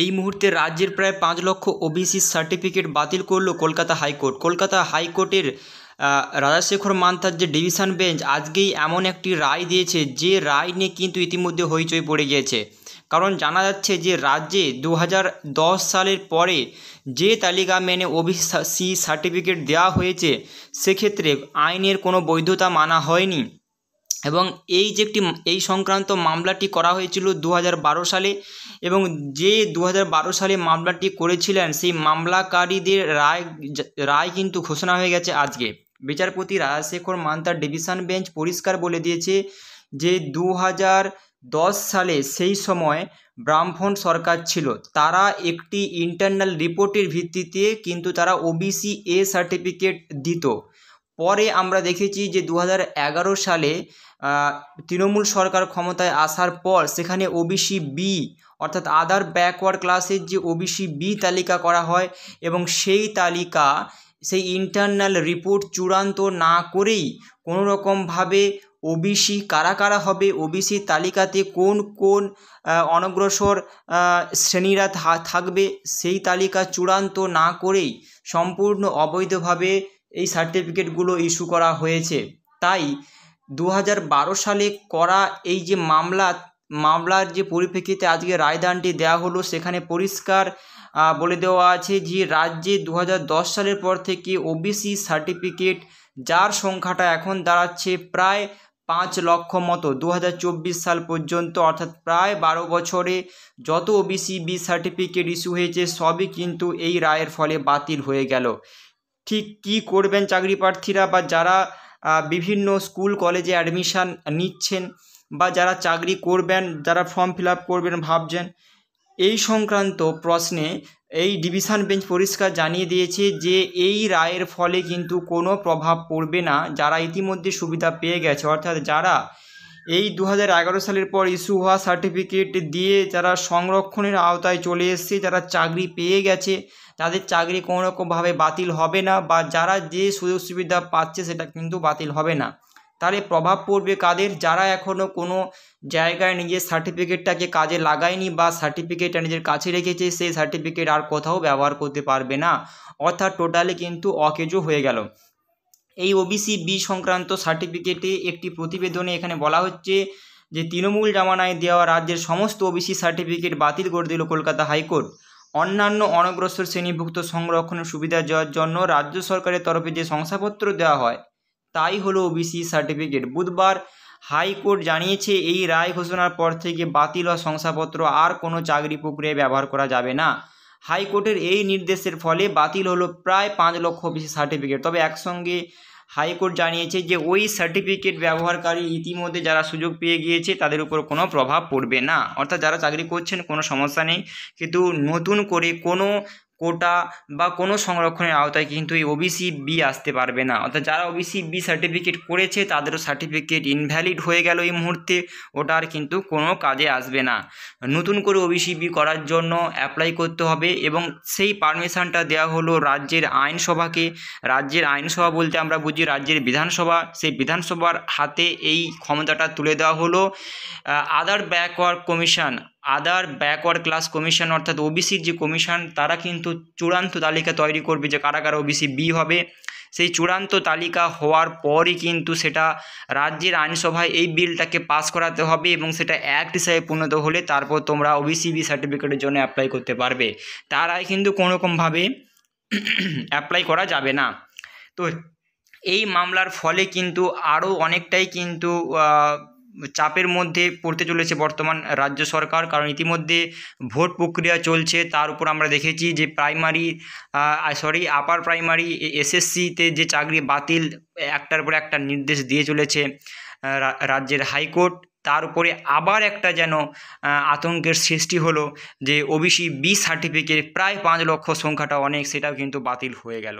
এই মুহূর্তে রাজ্যের প্রায় পাঁচ লক্ষ ওবিসি সার্টিফিকেট বাতিল করল কলকাতা হাইকোর্ট কলকাতা হাইকোর্টের রাজাশেখর মান্থার যে ডিভিশন বেঞ্চ আজকেই এমন একটি রায় দিয়েছে যে রায় নিয়ে কিন্তু ইতিমধ্যে হইচই পড়ে গিয়েছে কারণ জানা যাচ্ছে যে রাজ্যে দু সালের পরে যে তালিকা মেনে ওবিসি সার্টিফিকেট দেওয়া হয়েছে সেক্ষেত্রে আইনের কোনো বৈধতা মানা হয়নি এবং এই যে একটি এই সংক্রান্ত মামলাটি করা হয়েছিল দু সালে এবং যে দু সালে মামলাটি করেছিলেন সেই মামলাকারীদের রায় রায় কিন্তু ঘোষণা হয়ে গেছে আজকে বিচারপতি রাজশেখর মান্তার ডিভিশন বেঞ্চ পরিষ্কার বলে দিয়েছে যে দু দশ সালে সেই সময় ব্রাহ্মণ সরকার ছিল তারা একটি ইন্টারনাল রিপোর্টের ভিত্তিতে কিন্তু তারা ওবিসি এ সার্টিফিকেট দিত পরে আমরা দেখেছি যে দু সালে তৃণমূল সরকার ক্ষমতায় আসার পর সেখানে ওবিসি বি অর্থাৎ আদার ব্যাকওয়ার্ড ক্লাসের যে ওবিসি বি তালিকা করা হয় এবং সেই তালিকা সেই ইন্টারনাল রিপোর্ট চূড়ান্ত না করেই কোনো রকমভাবে ওবিসি কারা কারা হবে ওবিসি তালিকাতে কোন কোন অনগ্রসর শ্রেণীরা থাকবে সেই তালিকা চূড়ান্ত না করেই সম্পূর্ণ অবৈধভাবে এই সার্টিফিকেটগুলো ইস্যু করা হয়েছে তাই দু সালে করা এই যে মামলা মামলার যে পরিপ্রেক্ষিতে আজকে রায়দানটি দেওয়া হলো সেখানে পরিষ্কার বলে দেওয়া আছে যে রাজ্যে দু সালের পর থেকে ওবিসি সার্টিফিকেট যার সংখ্যাটা এখন দাঁড়াচ্ছে প্রায় পাঁচ লক্ষ মতো দু সাল পর্যন্ত অর্থাৎ প্রায় বারো বছরে যত ওবিসি বি সার্টিফিকেট ইস্যু হয়েছে সবই কিন্তু এই রায়ের ফলে বাতিল হয়ে গেল ঠিক কি করবেন চাকরি প্রার্থীরা বা যারা বিভিন্ন স্কুল কলেজে অ্যাডমিশান নিচ্ছেন বা যারা চাকরি করবেন যারা ফর্ম ফিল আপ করবেন ভাবছেন এই সংক্রান্ত প্রশ্নে এই ডিভিশন বেঞ্চ পরিষ্কার জানিয়ে দিয়েছে যে এই রায়ের ফলে কিন্তু কোনো প্রভাব পড়বে না যারা ইতিমধ্যে সুবিধা পেয়ে গেছে অর্থাৎ যারা এই দু সালের পর ইস্যু হওয়া সার্টিফিকেট দিয়ে যারা সংরক্ষণের আওতায় চলে এসছে যারা চাকরি পেয়ে গেছে তাদের চাকরি কোনো রকমভাবে বাতিল হবে না বা যারা যে সুযোগ সুবিধা পাচ্ছে সেটা কিন্তু বাতিল হবে না তাহলে প্রভাব পড়বে কাদের যারা এখনও কোনো জায়গায় নিজের সার্টিফিকেটটাকে কাজে লাগায়নি বা সার্টিফিকেটটা নিজের কাছে রেখেছে সেই সার্টিফিকেট আর কোথাও ব্যবহার করতে পারবে না অর্থাৎ টোটালি কিন্তু অকেজো হয়ে গেল এই ওবিসি বি সংক্রান্ত সার্টিফিকেটে একটি প্রতিবেদনে এখানে বলা হচ্ছে যে তৃণমূল জামানায় দেওয়া রাজ্যের সমস্ত ওবিসি সার্টিফিকেট বাতিল করে দিল কলকাতা হাইকোর্ট অন্যান্য অনগ্রসর শ্রেণীভুক্ত সংরক্ষণের সুবিধা দেওয়ার জন্য রাজ্য সরকারের তরফে যে শংসাপত্র দেওয়া হয় তাই হলো ওবিসি সার্টিফিকেট বুধবার হাইকোর্ট জানিয়েছে এই রায় ঘোষণার পর থেকে বাতিল হওয়া শংসাপত্র আর কোনো চাকরি প্রক্রিয়ায় ব্যবহার করা যাবে না হাইকোর্টের এই নির্দেশের ফলে বাতিল হলো প্রায় পাঁচ লক্ষ ওবিসি সার্টিফিকেট তবে একসঙ্গে হাইকোর্ট জানিয়েছে যে ওই সার্টিফিকেট ব্যবহারকারী ইতিমধ্যে যারা সুযোগ পেয়ে গিয়েছে তাদের উপর কোনো প্রভাব পড়বে না অর্থাৎ যারা চাকরি করছেন কোনো সমস্যা নেই কিন্তু নতুন করে কোনো কোটা বা কোনো সংরক্ষণের আওতায় কিন্তু এই ওবিসি বি আসতে পারবে না অর্থাৎ যারা ওবিসি বি সার্টিফিকেট করেছে তাদেরও সার্টিফিকেট ইনভ্যালিড হয়ে গেল এই মুহূর্তে ওটা আর কিন্তু কোনো কাজে আসবে না নতুন করে ওবিসি বি করার জন্য অ্যাপ্লাই করতে হবে এবং সেই পারমিশনটা দেওয়া হলো রাজ্যের আইনসভাকে রাজ্যের আইনসভা বলতে আমরা বুঝি রাজ্যের বিধানসভা সেই বিধানসভার হাতে এই ক্ষমতাটা তুলে দেওয়া হলো other backward commission other backward class commission অর্থাৎ ওবিসির যে কমিশন তারা কিন্তু চূড়ান্ত তালিকা তৈরি করবে যে কারা কারা ওবিসি বি হবে সেই চূড়ান্ত তালিকা হওয়ার পরই কিন্তু সেটা রাজ্যের আইনসভায় এই বিলটাকে পাস করাতে হবে এবং সেটা অ্যাক্ট হিসাবে পূর্ণত হলে তারপর তোমরা ওবিসি বি সার্টিফিকেটের জন্য অ্যাপ্লাই করতে পারবে তার আগে কিন্তু কোনোরকমভাবে অ্যাপ্লাই করা যাবে না তো এই মামলার ফলে কিন্তু আরও অনেকটাই কিন্তু চাপের মধ্যে পড়তে চলেছে বর্তমান রাজ্য সরকার কারণ ইতিমধ্যে ভোট প্রক্রিয়া চলছে তার উপর আমরা দেখেছি যে প্রাইমারি সরি আপার প্রাইমারি এসএসসিতে যে চাকরি বাতিল একটার পর একটা নির্দেশ দিয়ে চলেছে রাজ্যের হাইকোর্ট তার উপরে আবার একটা যেন আতঙ্কের সৃষ্টি হলো যে ওবিসি বি সার্টিফিকেট প্রায় পাঁচ লক্ষ সংখ্যাটা অনেক সেটাও কিন্তু বাতিল হয়ে গেল